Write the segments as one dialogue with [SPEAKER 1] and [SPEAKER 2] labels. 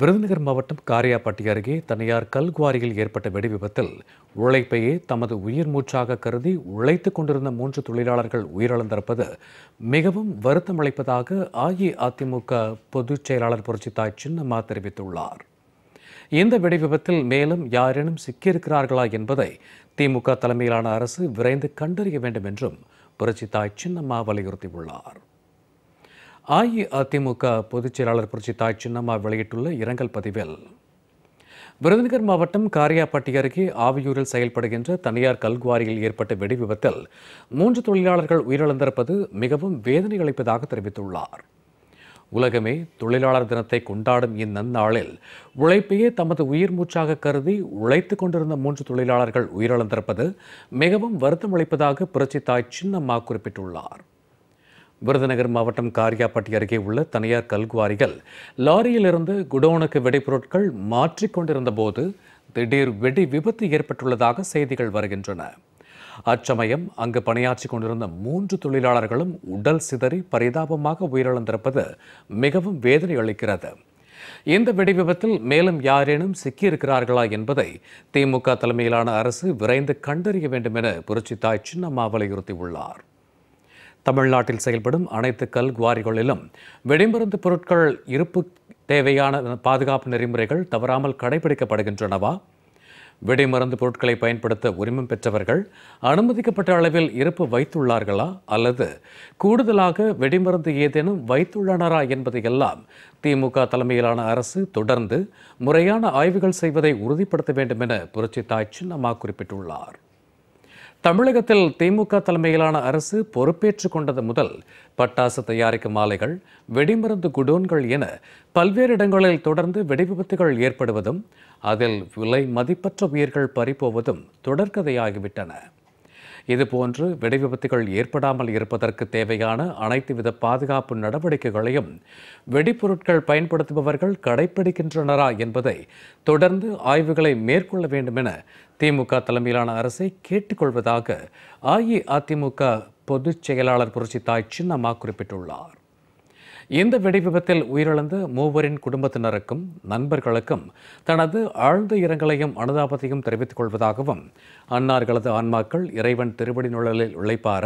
[SPEAKER 1] விருதுநகர் மாவட்டம் காரியாப்பட்டி அருகே தனியார் கல்குவாரியில் ஏற்பட்ட வெடிவிபத்தில் உழைப்பையே தமது உயிர் மூச்சாக கருதி உழைத்துக் கொண்டிருந்த மூன்று தொழிலாளர்கள் உயிரிழந்திருப்பது மிகவும் வருத்தமளிப்பதாக அஇஅதிமுக பொதுச் செயலாளர் தாய் சின்னம்மா தெரிவித்துள்ளார் இந்த வெடிவிபத்தில் மேலும் யாரேனும் சிக்கியிருக்கிறார்களா என்பதை திமுக தலைமையிலான அரசு விரைந்து கண்டறிய வேண்டும் என்றும் தாய் சின்னம்மா வலியுறுத்தியுள்ளார் அஇஅதிமுக பொதுச் செயலாளர் புரட்சி தாய் சின்னம்மா வெளியிட்டுள்ள இரங்கல் பதிவில் விருதுநகர் மாவட்டம் காரியாப்பட்டி அருகே ஆவியூரில் செயல்படுகின்ற தனியார் கல்குவாரியில் ஏற்பட்ட வெடி விபத்தில் மூன்று தொழிலாளர்கள் உயிரிழந்திருப்பது மிகவும் வேதனை அளிப்பதாக தெரிவித்துள்ளார் உலகமே தொழிலாளர் தினத்தை கொண்டாடும் இந்நன்னாளில் உழைப்பையே தமது உயிர் மூச்சாக கருதி உழைத்துக் கொண்டிருந்த மூன்று தொழிலாளர்கள் உயிரிழந்திருப்பது மிகவும் வருத்தம் அளிப்பதாக புரட்சி தாய் சின்னம்மா குறிப்பிட்டுள்ளார் விருதுநகர் மாவட்டம் காரியாப்பட்டி அருகே உள்ள தனியார் கல்குவாரிகள் லாரியிலிருந்து குடோனுக்கு வெடிபொருட்கள் மாற்றிக்கொண்டிருந்த போது திடீர் வெடி விபத்து ஏற்பட்டுள்ளதாக செய்திகள் வருகின்றன அச்சமயம் அங்கு பணியாற்றி கொண்டிருந்த மூன்று தொழிலாளர்களும் உடல் சிதறி பரிதாபமாக உயிரிழந்திருப்பது மிகவும் வேதனை அளிக்கிறது இந்த வெடி விபத்தில் மேலும் யாரேனும் சிக்கியிருக்கிறார்களா என்பதை திமுக தலைமையிலான அரசு விரைந்து கண்டறிய வேண்டும் என தாய் சின்னம்மா வலியுறுத்தியுள்ளார் தமிழ்நாட்டில் செயல்படும் அனைத்து கல் குவாரிகளிலும் வெடிமருந்து பொருட்கள் இருப்பு தேவையான பாதுகாப்பு நெறிமுறைகள் தவறாமல் கடைபிடிக்கப்படுகின்றனவா வெடிமருந்து பொருட்களை பயன்படுத்த உரிமம் பெற்றவர்கள் அனுமதிக்கப்பட்ட அளவில் இருப்பு வைத்துள்ளார்களா அல்லது கூடுதலாக வெடிமருந்து ஏதேனும் வைத்துள்ளனரா என்பதையெல்லாம் திமுக தலைமையிலான அரசு தொடர்ந்து முறையான ஆய்வுகள் செய்வதை உறுதிப்படுத்த வேண்டும் என புரட்சி தாய் சின்னம்மா குறிப்பிட்டுள்ளார் தமிழகத்தில் திமுக தலைமையிலான அரசு பொறுப்பேற்று கொண்டது முதல் பட்டாசு தயாரிக்கும் ஆலைகள் வெடிமருந்து குடோன்கள் என பல்வேறு இடங்களில் தொடர்ந்து வெடிவிபத்துகள் ஏற்படுவதும் அதில் விலை மதிப்பற்ற உயிர்கள் பறிப்போவதும் தொடர்கதையாகிவிட்டன இதுபோன்று வெடிவிபத்துகள் ஏற்படாமல் இருப்பதற்கு தேவையான அனைத்து வித பாதுகாப்பு நடவடிக்கைகளையும் வெடிப்பொருட்கள் பயன்படுத்துபவர்கள் கடைபிடிக்கின்றனரா என்பதை தொடர்ந்து ஆய்வுகளை மேற்கொள்ள வேண்டும் என திமுக தலைமையிலான அரசை கேட்டுக்கொள்வதாக அஇஅதிமுக பொதுச் செயலாளர் புரட்சி தாய் சின்னம்மா குறிப்பிட்டுள்ளார் இந்த வெடிவிபத்தில் உயிரிழந்த மூவரின் குடும்பத்தினருக்கும் நண்பர்களுக்கும் தனது ஆழ்ந்த இரங்கலையும் அனுதாபத்தையும் தெரிவித்துக் கொள்வதாகவும் அன்னார்களது ஆன்மாக்கள் இறைவன் திருவடி நுழலில் உழைப்பார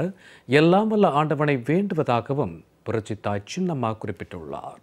[SPEAKER 1] எல்லாம் வல்ல ஆண்டவனை வேண்டுவதாகவும் புரட்சி தாய் சின்னம்மா குறிப்பிட்டுள்ளார்